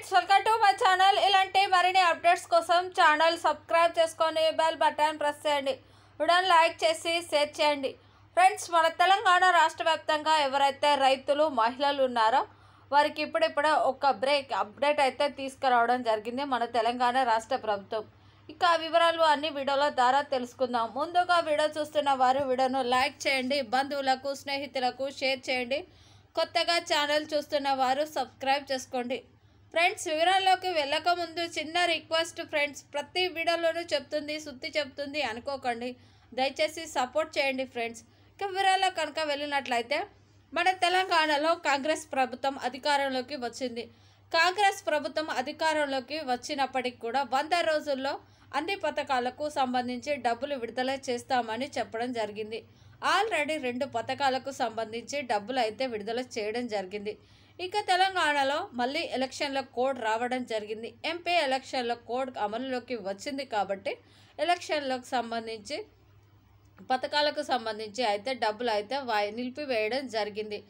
friends welcome to my channel ఇలాంటి మరిన్ని updates కోసం ఛానల్ సబ్స్క్రైబ్ చేసుకొని బెల్ బటన్ ప్రెస్ చేయండి ఉడన్ లైక్ చేసి షేర్ చేయండి ఫ్రెండ్స్ మన తెలంగాణ రాష్ట్ర ఎవరైతే రైతులు మహిళలు ఉన్నారో వారికి ఇప్పుడిప్పుడే ఒక బ్రేక్ అప్డేట్ అయితే తీసుకురావడం జరిగింది మన తెలంగాణ రాష్ట్ర ప్రభుత్వం ఇక వివరాలు అన్ని వీడియోల ద్వారా తెలుసుకుందాం ముందుగా వీడియో చూస్తున్న వారు వీడియోను లైక్ చేయండి బంధువులకు స్నేహితులకు షేర్ చేయండి కొత్తగా ఛానల్ చూస్తున్న వారు సబ్స్క్రైబ్ చేసుకోండి ఫ్రెండ్స్ వివరాల్లోకి వెళ్ళకముందు చిన్న రిక్వెస్ట్ ఫ్రెండ్స్ ప్రతి వీడియోలోనూ చెప్తుంది సుత్తి చెప్తుంది అనుకోకండి దయచేసి సపోర్ట్ చేయండి ఫ్రెండ్స్ ఇక వివరాల్లో కనుక వెళ్ళినట్లయితే మన తెలంగాణలో కాంగ్రెస్ ప్రభుత్వం అధికారంలోకి వచ్చింది కాంగ్రెస్ ప్రభుత్వం అధికారంలోకి వచ్చినప్పటికి కూడా వంద రోజుల్లో అన్ని పథకాలకు సంబంధించి డబ్బులు విడుదల చేస్తామని చెప్పడం జరిగింది ఆల్రెడీ రెండు పథకాలకు సంబంధించి డబ్బులు అయితే విడుదల చేయడం జరిగింది ఇక తెలంగాణలో మళ్ళీ ఎలక్షన్ల కోడ్ రావడం జరిగింది ఎంపీ ఎలక్షన్ల కోడ్ అమలులోకి వచ్చింది కాబట్టి ఎలక్షన్లకు సంబంధించి పథకాలకు సంబంధించి అయితే డబ్బులు అయితే వాయి నిలిపివేయడం జరిగింది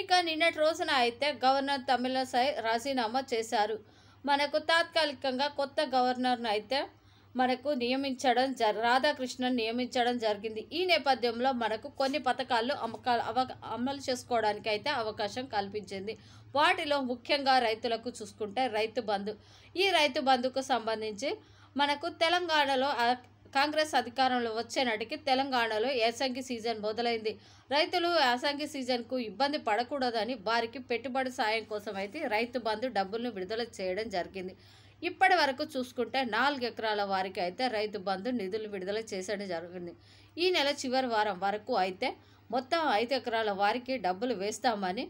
ఇక నిన్నటి రోజున అయితే గవర్నర్ తమిళసై రాజీనామా చేశారు మనకు తాత్కాలికంగా కొత్త గవర్నర్ను అయితే మనకు నియమించడం రాధాకృష్ణను నియమించడం జరిగింది ఈ నేపథ్యంలో మనకు కొన్ని పథకాలు అవ అమలు చేసుకోవడానికి అయితే అవకాశం కల్పించింది వాటిలో ముఖ్యంగా రైతులకు చూసుకుంటే రైతు బంధు ఈ రైతు బంధుకు సంబంధించి మనకు తెలంగాణలో కాంగ్రెస్ అధికారంలో వచ్చే నటికి తెలంగాణలో యాసంగి సీజన్ మొదలైంది రైతులు యాసంగి సీజన్కు ఇబ్బంది పడకూడదని వారికి పెట్టుబడి సాయం కోసం అయితే రైతు బంధు డబ్బులను విడుదల చేయడం జరిగింది ఇప్పటి వరకు చూసుకుంటే నాలుగు ఎకరాల వారికి అయితే రైతు బంధు నిధులు విడుదల చేసేయడం జరిగింది ఈ నెల చివరి వారం వరకు అయితే మొత్తం ఐదు ఎకరాల వారికి డబ్బులు వేస్తామని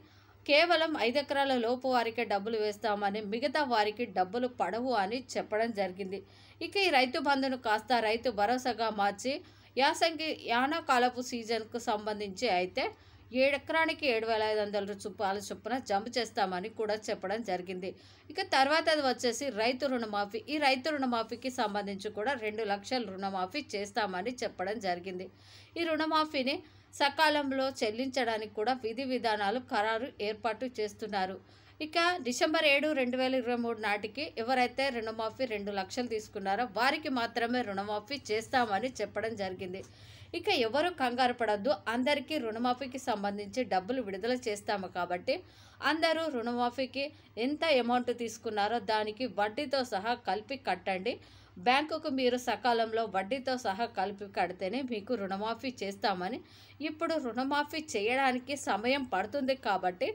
కేవలం ఐదు ఎకరాల లోపు వారికే డబ్బులు వేస్తామని మిగతా వారికి డబ్బులు పడవు అని చెప్పడం జరిగింది ఇక ఈ రైతు బంధును కాస్త రైతు భరోసాగా మార్చి యాసంగి యానాకాలపు సీజన్కు సంబంధించి అయితే ఏడెకరానికి ఏడు వేల ఐదు వందల రూపాయల చొప్పున జంప్ చేస్తామని కూడా చెప్పడం జరిగింది ఇక తర్వాత అది వచ్చేసి రైతు రుణమాఫీ ఈ రైతు రుణమాఫీకి సంబంధించి కూడా రెండు లక్షల రుణమాఫీ చేస్తామని చెప్పడం జరిగింది ఈ రుణమాఫీని సకాలంలో చెల్లించడానికి కూడా విధి విధానాలు ఖరారు ఏర్పాటు చేస్తున్నారు ఇక డిసెంబర్ ఏడు రెండు వేల ఇరవై మూడు నాటికి ఎవరైతే రుణమాఫీ రెండు లక్షలు తీసుకున్నారో వారికి మాత్రమే రుణమాఫీ చేస్తామని చెప్పడం జరిగింది ఇక ఎవరు కంగారు పడద్దు అందరికీ రుణమాఫీకి సంబంధించి డబ్బులు విడుదల చేస్తాము కాబట్టి అందరూ రుణమాఫీకి ఎంత అమౌంట్ తీసుకున్నారో దానికి వడ్డీతో సహా కలిపి కట్టండి బ్యాంకుకు మీరు సకాలంలో వడ్డీతో సహా కలిపి కడితేనే మీకు రుణమాఫీ చేస్తామని ఇప్పుడు రుణమాఫీ చేయడానికి సమయం పడుతుంది కాబట్టి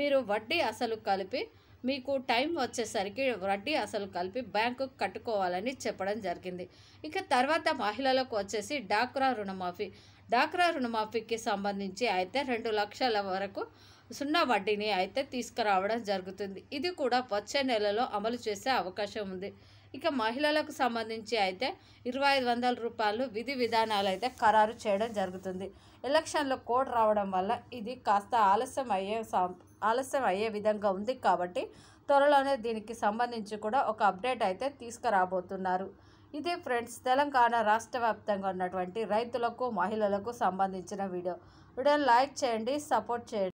మీరు వడ్డీ అసలు కలిపి మీకు టైం వచ్చేసరికి వడ్డీ అసలు కలిపి బ్యాంకు కట్టుకోవాలని చెప్పడం జరిగింది ఇక తర్వాత మహిళలకు వచ్చేసి డాక్రా రుణమాఫీ డాక్రా రుణమాఫీకి సంబంధించి అయితే రెండు లక్షల వరకు సున్నా వడ్డీని అయితే తీసుకురావడం జరుగుతుంది ఇది కూడా వచ్చే నెలలో అమలు చేసే అవకాశం ఉంది ఇక మహిళలకు సంబంధించి అయితే ఇరవై ఐదు వందల రూపాయలు విధి విధానాలు అయితే ఖరారు చేయడం జరుగుతుంది ఎలక్షన్లో కోడ్ రావడం వల్ల ఇది కాస్త ఆలస్యం అయ్యే ఆలస్యం అయ్యే విధంగా ఉంది కాబట్టి త్వరలోనే దీనికి సంబంధించి కూడా ఒక అప్డేట్ అయితే తీసుకురాబోతున్నారు ఇది ఫ్రెండ్స్ తెలంగాణ రాష్ట్ర వ్యాప్తంగా ఉన్నటువంటి రైతులకు మహిళలకు సంబంధించిన వీడియో వీడియోని లైక్ చేయండి సపోర్ట్ చేయండి